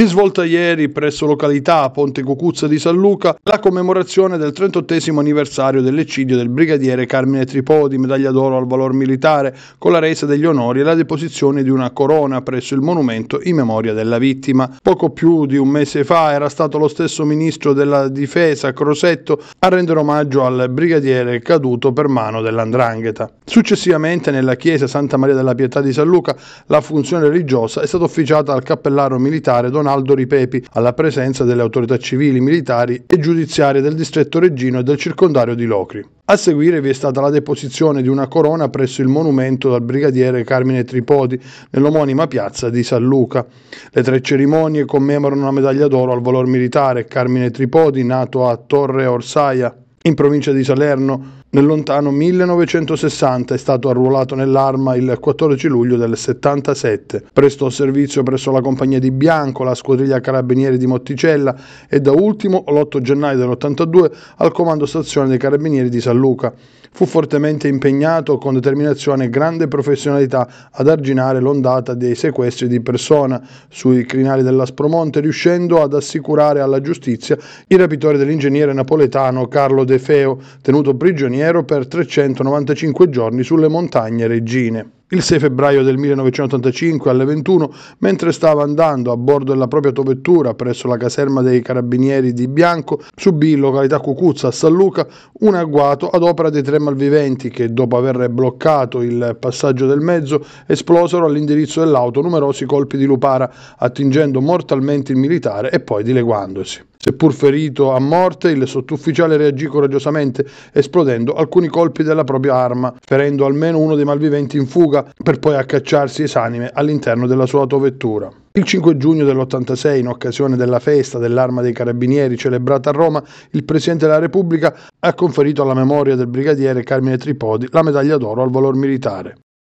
Si è svolta ieri presso località Ponte Cucuzza di San Luca la commemorazione del 38 anniversario dell'eccidio del brigadiere Carmine Tripodi, medaglia d'oro al valor militare, con la resa degli onori e la deposizione di una corona presso il monumento in memoria della vittima. Poco più di un mese fa era stato lo stesso ministro della difesa Crosetto a rendere omaggio al brigadiere caduto per mano dell'Andrangheta. Successivamente nella chiesa Santa Maria della Pietà di San Luca la funzione religiosa è stata officiata al cappellaro militare Donato Aldo Ripepi, alla presenza delle autorità civili, militari e giudiziarie del distretto reggino e del circondario di Locri. A seguire vi è stata la deposizione di una corona presso il monumento dal brigadiere Carmine Tripodi nell'omonima piazza di San Luca. Le tre cerimonie commemorano la medaglia d'oro al valor militare Carmine Tripodi, nato a Torre Orsaia in provincia di Salerno nel lontano 1960 è stato arruolato nell'arma il 14 luglio del 77. Prestò servizio presso la compagnia di Bianco, la squadriglia carabinieri di Motticella e da ultimo, l'8 gennaio dell'82, al comando stazione dei carabinieri di San Luca. Fu fortemente impegnato con determinazione e grande professionalità ad arginare l'ondata dei sequestri di persona sui crinali dell'Aspromonte, riuscendo ad assicurare alla giustizia i rapitori dell'ingegnere napoletano Carlo De Feo, tenuto prigioniero straniero per 395 giorni sulle montagne regine. Il 6 febbraio del 1985 alle 21, mentre stava andando a bordo della propria autovettura presso la caserma dei carabinieri di Bianco, subì in località Cucuzza a San Luca un agguato ad opera dei tre malviventi che, dopo aver bloccato il passaggio del mezzo, esplosero all'indirizzo dell'auto numerosi colpi di lupara, attingendo mortalmente il militare e poi dileguandosi. Seppur ferito a morte, il sottufficiale reagì coraggiosamente, esplodendo alcuni colpi della propria arma, ferendo almeno uno dei malviventi in fuga Genova per poi accacciarsi esanime all'interno della sua autovettura. Il 5 giugno dell'86, in occasione della festa dell'Arma dei Carabinieri celebrata a Roma, il Presidente della Repubblica ha conferito alla memoria del brigadiere Carmine Tripodi la medaglia d'oro al valor militare.